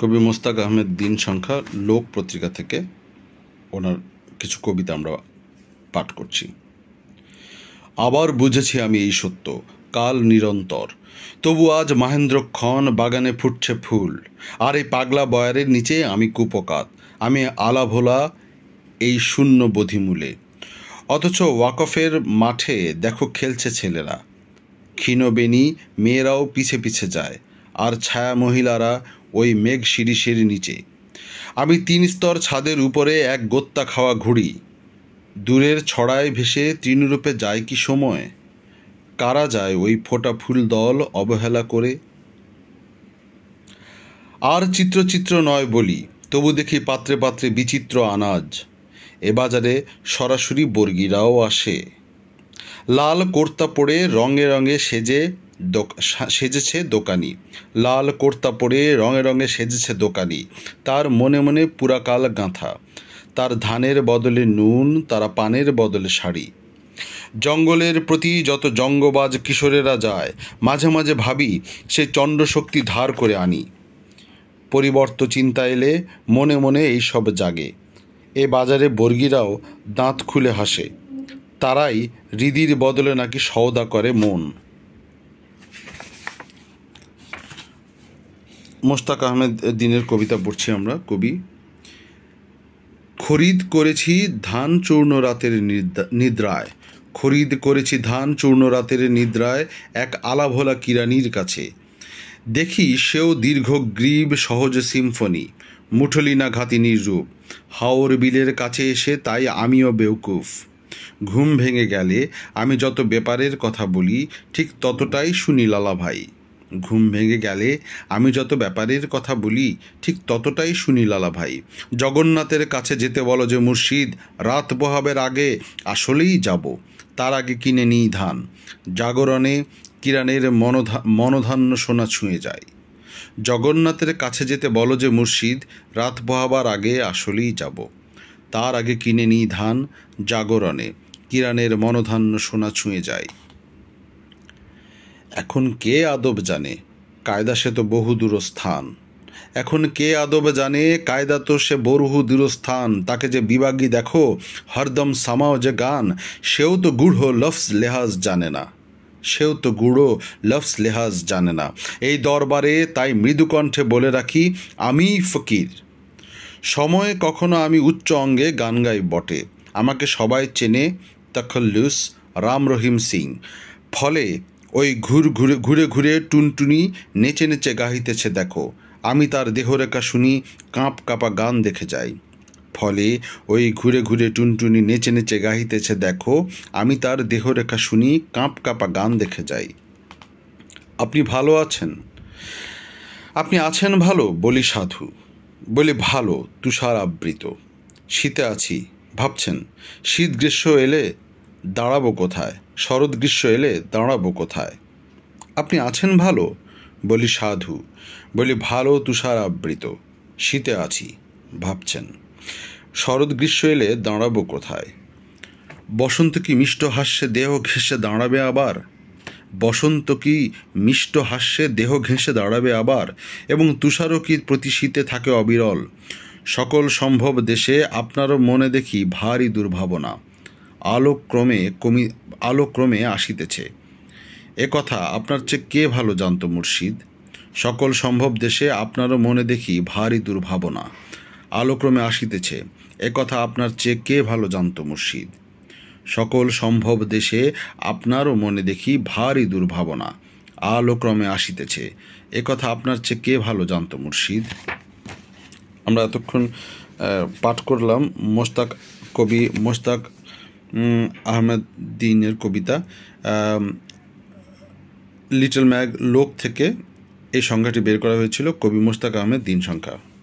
কবি মোস্তাক আহমেদ দিন সংখ্যা লোক পত্রিকা থেকে ওনার কিছু কবিতা আমরা পাঠ করছি আবার বুঝেছি আমি এই সত্য কাল নিরন্তর তবু আজ ক্ষণ বাগানে ফুটছে ফুল আর এই পাগলা বয়ারের নিচে আমি কুপকাত আমি আলাভোলা এই শূন্য বধিমূলে অথচ ওয়াকফের মাঠে দেখো খেলছে ছেলেরা ক্ষীণবেনি মেয়েরাও পিছে পিছে যায় আর ছায়া মহিলারা ওই মেঘ শিরিষের নিচে আমি তিন স্তর ছাদের উপরে এক গোত্তা খাওয়া ঘুড়ি দূরের ছড়ায় ভেসে তৃণরূপে যায় কি সময় কারা যায় ওই ফোটা ফুল দল অবহেলা করে আর চিত্র চিত্র নয় বলি তবু দেখি পাত্রে পাত্রে বিচিত্র আনাজ এ বাজারে সরাসরি বর্গিরাও আসে লাল কোর্তা পরে রঙে রঙে সেজে সেজেছে দোকানি লাল কোর্তা পরে রঙে রঙে সেজেছে দোকানি তার মনে মনে পুরাকাল গাঁথা তার ধানের বদলে নুন তারা পানের বদলে শাড়ি জঙ্গলের প্রতি যত জঙ্গবাজ কিশোরেরা যায় মাঝে মাঝে ভাবি সে চণ্ডশক্তি ধার করে আনি পরিবর্ত চিন্তা এলে মনে মনে এই সব জাগে এ বাজারে বর্গীরাও দাঁত খুলে হাসে তারাই হৃদির বদলে নাকি সওদা করে মন মোশতাক আহমেদ দিনের কবিতা পড়ছি আমরা কবি খরিদ করেছি ধান চূর্ণ রাতের নিদ্রায় খরিদ করেছি ধান চূর্ণ রাতের নিদ্রায় এক আলাভোলা কিরানির কাছে দেখি সেও দীর্ঘ গ্রীব সহজ সিম্ফনি মুঠলিনা ঘাতিনীর রূপ হাওর বিলের কাছে এসে তাই আমিও বেউকুফ ঘুম ভেঙে গেলে আমি যত ব্যাপারের কথা বলি ঠিক ততটাই শুনি লালা ভাই ঘুম ভেঙে গেলে আমি যত ব্যাপারের কথা বলি ঠিক ততটাই শুনি লালা ভাই জগন্নাথের কাছে যেতে বলো যে মুর্শিদ রাত বহাবের আগে আসলেই যাব তার আগে কিনে নিই ধান জাগরণে কিরানের মনধা মনধান্য সোনা ছুঁয়ে যায় জগন্নাথের কাছে যেতে বলো যে মুর্শিদ রাত বহাবার আগে আসলেই যাব তার আগে কিনে নিই ধান জাগরণে কিরানের মনধান্য সোনা ছুঁয়ে যায় এখন কে আদব জানে কায়দা সে তো বহু দূরস্থান এখন কে আদব জানে কায়দা তো সে বরহু দূরস্থান তাকে যে বিভাগী দেখো হরদম সামাও যে গান সেও তো গূঢ় লফস লেহাজ জানে না সেও তো গুঁড়ো লফস লেহাজ জানে না এই দরবারে তাই মৃদুকণ্ঠে বলে রাখি আমি ফকির সময়ে কখনো আমি উচ্চ অঙ্গে গান গাই বটে আমাকে সবাই চেনে তখল্লুস রাম রহিম সিং ফলে ওই ঘুর ঘুরে ঘুরে ঘুরে টুনটুনি নেচে নেচে গাহিতেছে দেখো আমি তার দেহরেখা শুনি কাঁপ কাঁপা গান দেখে যাই ফলে ওই ঘুরে ঘুরে টুনটুনি নেচে নেচে গাহিতেছে দেখো আমি তার দেহরেখা শুনি কাঁপ কাঁপা গান দেখে যাই আপনি ভালো আছেন আপনি আছেন ভালো বলি সাধু বলি ভালো তুষার আবৃত শীতে আছি ভাবছেন শীত গ্রীষ্ম এলে দাঁড়াবো কোথায় শরৎ গ্রীষ্ম এলে দাঁড়াবো কোথায় আপনি আছেন ভালো বলি সাধু বলি ভালো তুষার আবৃত শীতে আছি ভাবছেন শরৎ গ্রীষ্ম এলে দাঁড়াবো কোথায় বসন্ত কি মিষ্ট হাস্যে দেহ ঘেঁষে দাঁড়াবে আবার বসন্ত কি মিষ্ট হাস্যে দেহ ঘেঁষে দাঁড়াবে আবার এবং তুষারও কি প্রতি শীতে থাকে অবিরল সকল সম্ভব দেশে আপনারও মনে দেখি ভারী দুর্ভাবনা আলোক্রমে কমি আলোক্রমে আসিতেছে এ কথা আপনার চেয়ে কে ভালো জানত মুর্শিদ সকল সম্ভব দেশে আপনারও মনে দেখি ভারী দুর্ভাবনা আলোক্রমে আসিতেছে এ কথা আপনার চেয়ে কে ভালো জানত মুর্শিদ সকল সম্ভব দেশে আপনারও মনে দেখি ভারী দুর্ভাবনা আলোক্রমে আসিতেছে এ কথা আপনার চেয়ে কে ভালো জানত মুর্শিদ আমরা এতক্ষণ পাঠ করলাম মোস্তাক কবি মোস্তাক আহমেদ কবিতা লিটল ম্যাগ লোক থেকে এই সংখ্যাটি বের করা হয়েছিল কবি মোস্তাক আহমেদ দিন সংখ্যা